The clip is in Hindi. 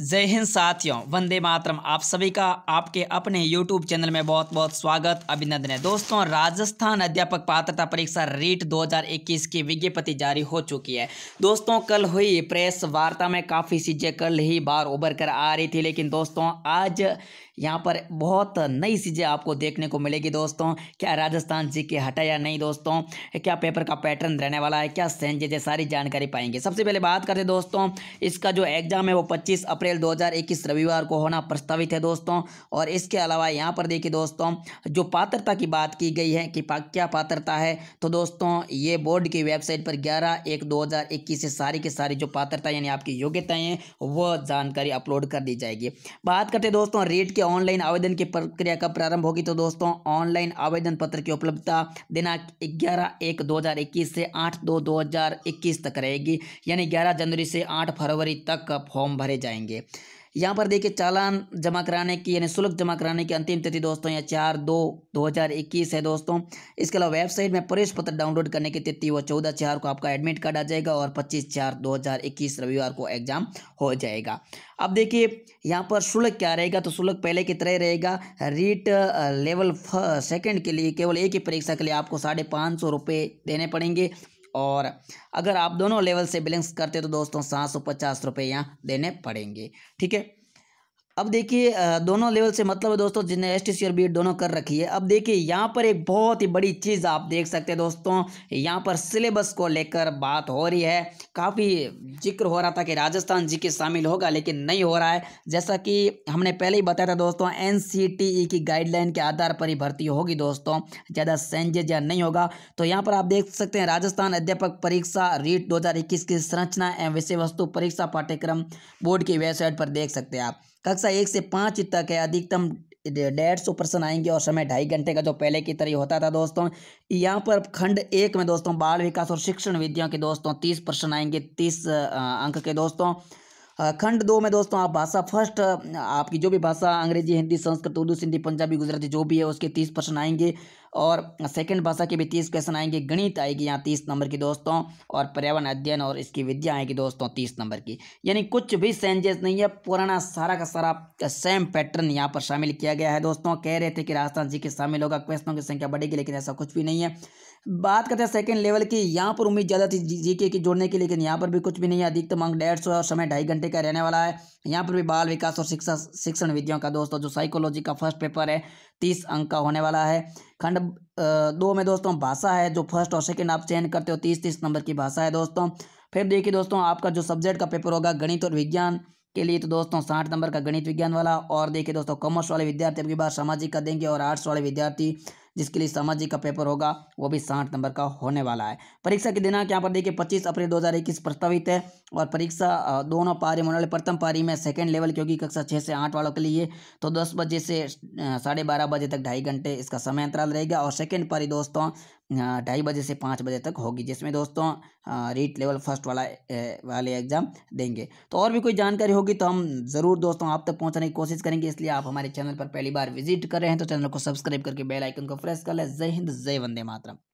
जय हिंद साथियों वंदे मातरम आप सभी का आपके अपने यूट्यूब चैनल में बहुत बहुत स्वागत अभिनंदन है दोस्तों राजस्थान अध्यापक पात्रता परीक्षा रीट 2021 की विज्ञप्ति जारी हो चुकी है दोस्तों कल हुई प्रेस वार्ता में काफ़ी चीज़ें कल ही बार उभर कर आ रही थी लेकिन दोस्तों आज यहाँ पर बहुत नई चीज़ें आपको देखने को मिलेगी दोस्तों क्या राजस्थान जी के हटा या नहीं दोस्तों क्या पेपर का पैटर्न रहने वाला है क्या सेंजेज सारी जानकारी पाएंगे सबसे पहले बात करते दोस्तों इसका जो एग्ज़ाम है वो पच्चीस अप्रैल दो रविवार को होना प्रस्तावित है दोस्तों और इसके अलावा यहाँ पर देखिए दोस्तों जो पात्रता की बात की गई है कि क्या पात्रता है तो दोस्तों ये बोर्ड की वेबसाइट पर ग्यारह एक दो हज़ार इक्कीस से सारी की सारी जो पात्रता यानी आपकी योग्यताएं वह जानकारी अपलोड कर दी जाएगी बात करते दोस्तों रेट के ऑनलाइन आवेदन की प्रक्रिया कब प्रारंभ होगी तो दोस्तों ऑनलाइन आवेदन पत्र की उपलब्धता दिनांक ग्यारह एक दो हज़ार इक्कीस से आठ दो दो हज़ार इक्कीस तक रहेगी यानी ग्यारह जनवरी से आठ फरवरी तक फॉर्म भरे जाएंगे यहाँ पर देखिए चालान जमा कराने की यानी शुल्क जमा कराने की अंतिम तिथि दोस्तों या चार दो दो हज़ार इक्कीस है दोस्तों इसके अलावा वेबसाइट में प्रवेश पत्र डाउनलोड करने की तिथि वो चौदह चार को आपका एडमिट कार्ड आ जाएगा और पच्चीस चार दो हज़ार इक्कीस रविवार को एग्जाम हो जाएगा अब देखिए यहाँ पर शुल्क क्या रहेगा तो शुल्क पहले की तरह रहेगा रीट लेवल सेकेंड के लिए केवल एक ही परीक्षा के लिए आपको साढ़े पाँच सौ रुपये देने पड़ेंगे और अगर आप दोनों लेवल से बैलेंस करते तो दोस्तों सात सौ पचास रुपये यहाँ देने पड़ेंगे ठीक है अब देखिए दोनों लेवल से मतलब है दोस्तों जिन्हें एस टी और बी दोनों कर रखी है अब देखिए यहाँ पर एक बहुत ही बड़ी चीज़ आप देख सकते हैं दोस्तों यहाँ पर सिलेबस को लेकर बात हो रही है काफ़ी जिक्र हो रहा था कि राजस्थान जी के शामिल होगा लेकिन नहीं हो रहा है जैसा कि हमने पहले ही बताया था दोस्तों एन e की गाइडलाइन के आधार पर ही भर्ती होगी दोस्तों ज़्यादा सेंजेज या नहीं होगा तो यहाँ पर आप देख सकते हैं राजस्थान अध्यापक परीक्षा रीट दो की संरचना एवं विषय वस्तु परीक्षा पाठ्यक्रम बोर्ड की वेबसाइट पर देख सकते हैं आप कक्षा एक से पाँच तक है अधिकतम डेढ़ सौ प्रश्न आएंगे और समय ढाई घंटे का जो पहले की तरह होता था दोस्तों यहाँ पर खंड एक में दोस्तों बाल विकास और शिक्षण विद्या के दोस्तों तीस प्रश्न आएंगे तीस अंक के दोस्तों खंड दो में दोस्तों आप भाषा फर्स्ट आपकी जो भी भाषा अंग्रेजी हिंदी संस्कृत उर्दू सिंधी पंजाबी गुजराती जो भी है उसके तीस प्रश्न आएंगे और सेकंड भाषा के भी तीस क्वेश्चन आएंगे गणित आएगी यहाँ तीस नंबर की दोस्तों और पर्यावरण अध्ययन और इसकी विद्या आएगी दोस्तों तीस नंबर की यानी कुछ भी चेंजेस नहीं है पुराना सारा का सारा सेम पैटर्न यहाँ पर शामिल किया गया है दोस्तों कह रहे थे कि राजस्थान जी के शामिल होगा क्वेश्चनों की संख्या बढ़ेगी लेकिन ऐसा कुछ भी नहीं है बात करते हैं सेकंड लेवल की यहाँ पर उम्मीद ज़्यादा थी जी के की जोड़ने की लेकिन यहाँ पर भी कुछ भी नहीं है अधिकतम अंक डेढ़ सौ और समय ढाई घंटे सिटी का रहने वाला है यहाँ पर भी बाल विकास और शिक्षा शिक्षण विधियों का दोस्तों जो साइकोलॉजी का फर्स्ट पेपर है तीस अंक का होने वाला है खंड दो में दोस्तों भाषा है जो फर्स्ट और सेकेंड आप चयन करते हो तीस तीस नंबर की भाषा है दोस्तों फिर देखिए दोस्तों आपका जो सब्जेक्ट का पेपर होगा गणित और विज्ञान के लिए तो दोस्तों साठ नंबर का गणित विज्ञान वाला और देखिए दोस्तों कॉमर्स वाले विद्यार्थी अगली बार सामाजिक का देंगे और आर्ट्स वाले विद्यार्थी जिसके लिए सामाजिक का पेपर होगा वो भी साठ नंबर का होने वाला है परीक्षा की दिनांक यहाँ पर देखिए पच्चीस अप्रैल दो प्रस्तावित है और परीक्षा दोनों पारी होने वाले प्रथम पारी में सेकेंड लेवल क्योंकि कक्षा छः से आठ वालों के लिए तो दस बजे से साढ़े बारह बजे तक ढाई घंटे इसका समय अंतराल रहेगा और सेकेंड पारी दोस्तों ढाई बजे से पाँच बजे तक होगी जिसमें दोस्तों रीट लेवल फर्स्ट वाला ए, वाले एग्ज़ाम देंगे तो और भी कोई जानकारी होगी तो हम ज़रूर दोस्तों आप तक पहुंचने की कोशिश करेंगे इसलिए आप हमारे चैनल पर पहली बार विजिट कर रहे हैं तो चैनल को सब्सक्राइब करके बेल आइकन को प्रेस कर लें जय हिंद जय वंदे मातरम